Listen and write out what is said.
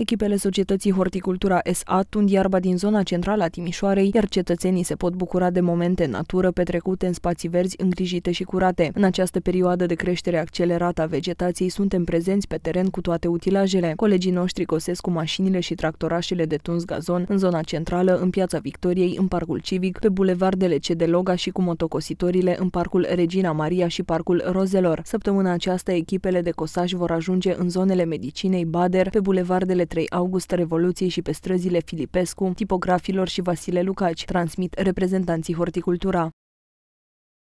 Echipele societății Horticultura SA tund iarba din zona centrală a Timișoarei, iar cetățenii se pot bucura de momente în natură petrecute în spații verzi îngrijite și curate. În această perioadă de creștere accelerată a vegetației suntem prezenți pe teren cu toate utilajele. Colegii noștri cosesc cu mașinile și tractorașele de tuns gazon în zona centrală, în Piața Victoriei, în Parcul Civic, pe bulevardele Cedeloga și cu motocositorile în Parcul Regina Maria și Parcul Rozelor. Săptămâna aceasta echipele de cosaj vor ajunge în zonele medicinei Bader, pe bulevardele 3 august Revoluției și pe străzile Filipescu, tipografilor și Vasile Lucaci, transmit reprezentanții Horticultura.